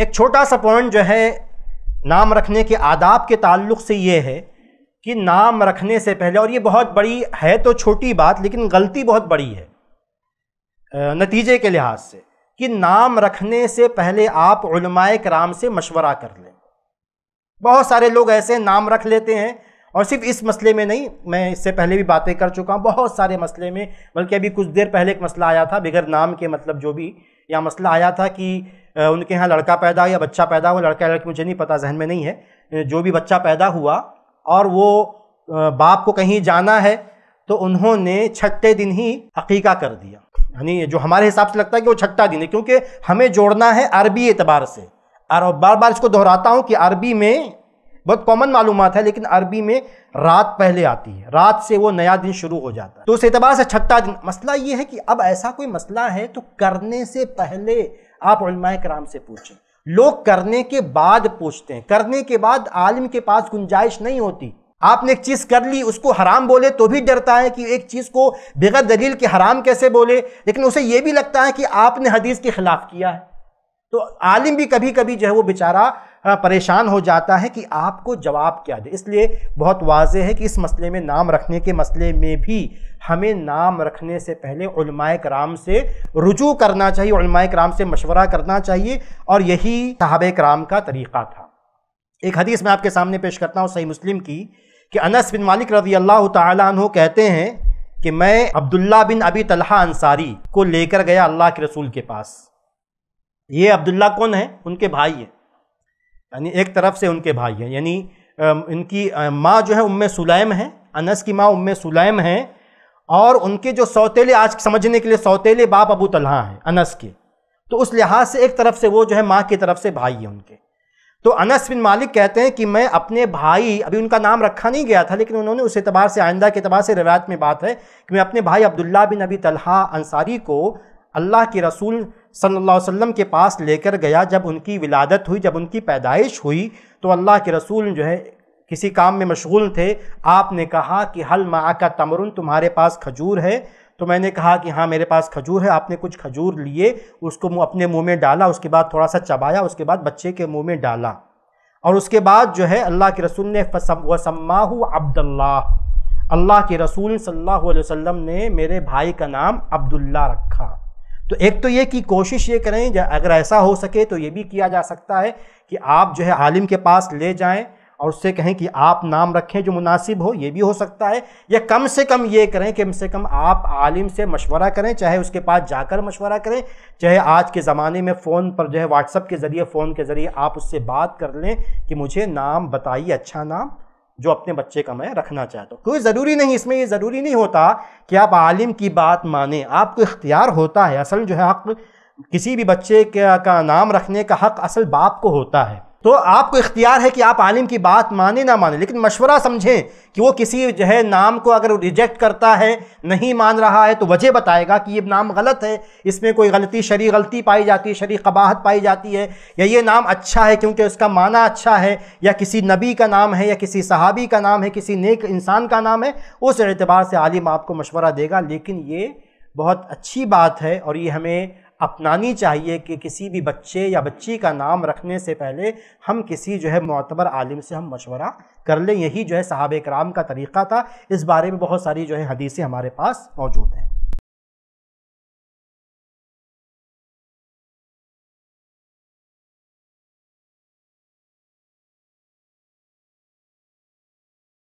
एक छोटा सा पॉइंट जो है नाम रखने के आदाब के ताल्लुक से ये है कि नाम रखने से पहले और ये बहुत बड़ी है तो छोटी बात लेकिन गलती बहुत बड़ी है नतीजे के लिहाज से कि नाम रखने से पहले आप कराम से मशवरा कर लें बहुत सारे लोग ऐसे नाम रख लेते हैं और सिर्फ इस मसले में नहीं मैं इससे पहले भी बातें कर चुका हूँ बहुत सारे मसले में बल्कि अभी कुछ देर पहले एक मसला आया था बगैर नाम के मतलब जो भी या मसला आया था कि उनके यहाँ लड़का पैदा या बच्चा पैदा हुआ लड़का लड़की मुझे नहीं पता जहन में नहीं है जो भी बच्चा पैदा हुआ और वो बाप को कहीं जाना है तो उन्होंने छठे दिन ही अकीका कर दिया यानी जो हमारे हिसाब से लगता है कि वो छठा दिन है क्योंकि हमें जोड़ना है अरबी एतबार से और बार बार इसको दोहराता हूँ कि अरबी में बहुत कॉमन मालूम है लेकिन अरबी में रात पहले आती है रात से वो नया दिन शुरू हो जाता है तो उस एतबार से छठा दिन मसला ये है कि अब ऐसा कोई मसला है तो करने से पहले आप कराम से पूछें लोग करने के बाद पूछते हैं करने के बाद आलिम के पास गुंजाइश नहीं होती आपने एक चीज़ कर ली उसको हराम बोले तो भी डरता है कि एक चीज़ को बगैर दलील के हराम कैसे बोले लेकिन उसे यह भी लगता है कि आपने हदीस के खिलाफ किया है तो आलिम भी कभी कभी जो है वो बेचारा परेशान हो जाता है कि आपको जवाब क्या दे इसलिए बहुत वाज है कि इस मसले में नाम रखने के मसले में भी हमें नाम रखने से पहले कराम से रुजू करना चाहिए कराम से मशवरा करना चाहिए और यही साहब कराम का तरीक़ा था एक हदीस मैं आपके सामने पेश करता हूँ सही मुस्लिम की कि अनस बिन मालिक रजी अल्लाह तु कहते हैं कि मैं अब्दुल्ला बिन अबी तलहा अंसारी को लेकर गया अल्लाह के रसूल के पास ये अब्दुल्ला कौन है उनके भाई हैं यानी एक तरफ से उनके भाई हैं यानी इनकी माँ जो है उम सुलैम है अनस की माँ उम सुलैम है और उनके जो सौतेले आज समझने के लिए सौतेले बाप अबू तलहा हैं अनस के तो उस लिहाज से एक तरफ से वो जो है माँ की तरफ से भाई है उनके तो अनस बिन मालिक कहते हैं कि मैं अपने भाई अभी उनका नाम रखा नहीं गया था लेकिन उन्होंने उस एतबार से आइंदा के अतबार से रवायत में बात है कि मैं अपने भाई अब्दुल्ला बिन अबी तलहा अंसारी को अल्लाह के रसूल सल्लल्लाहु अलैहि वसल्लम के पास लेकर गया जब उनकी विलादत हुई जब उनकी पैदाइश हुई तो अल्लाह के रसूल जो है किसी काम में मशगूल थे आपने कहा कि हल माँ का तमरुन तुम्हारे पास खजूर है तो मैंने कहा कि हाँ मेरे पास खजूर है आपने कुछ खजूर लिए उसको अपने मुंह में डाला उसके बाद थोड़ा सा चबाया उसके बाद बच्चे के मुंह में डाला और उसके बाद जो है अल्लाह के रसूल ने वसम्माहू अब्दुल्ला अल्लाह के रसूल सल्लल्लाहु अलैहि वसल्लम ने मेरे भाई का नाम अब्दुल्ला रखा तो एक तो ये कि कोशिश ये करें अगर ऐसा हो सके तो ये भी किया जा सकता है कि आप जो है आलिम के पास ले जाएं और उससे कहें कि आप नाम रखें जो मुनासिब हो ये भी हो सकता है या कम से कम ये करें कि कम से कम आप आलिम से मशवरा करें चाहे उसके पास जाकर मशवरा करें चाहे आज के ज़माने में फ़ोन पर जो है व्हाट्सअप के ज़रिए फ़ोन के ज़रिए आप उससे बात कर लें कि मुझे नाम बताइए अच्छा नाम जो अपने बच्चे का मैं रखना चाहता हूँ कोई ज़रूरी नहीं इसमें ये ज़रूरी नहीं होता कि आप आलिम की बात माने आपको इख्तियार होता है असल जो है हक किसी भी बच्चे का, नाम रखने का हक असल बाप को होता है तो आपको इख्तियार है कि आप आलिम की बात माने ना माने लेकिन मशवरा समझें कि वो किसी जो है नाम को अगर रिजेक्ट करता है नहीं मान रहा है तो वजह बताएगा कि ये नाम गलत है इसमें कोई गलती शरी गलती पाई जाती है शरी कबाहत पाई जाती है या ये नाम अच्छा है क्योंकि उसका माना अच्छा है या किसी नबी का नाम है या किसी सहाबी का नाम है किसी नेक इंसान का नाम है उस एतबार से आलिम आपको मशवरा देगा लेकिन ये बहुत अच्छी बात है और ये हमें अपनानी चाहिए कि किसी भी बच्चे या बच्ची का नाम रखने से पहले हम किसी जो है मोतबर आलिम से हम मशवरा कर लें यही जो है साहब कराम का तरीक़ा था इस बारे में बहुत सारी जो है हदीसें हमारे पास मौजूद हैं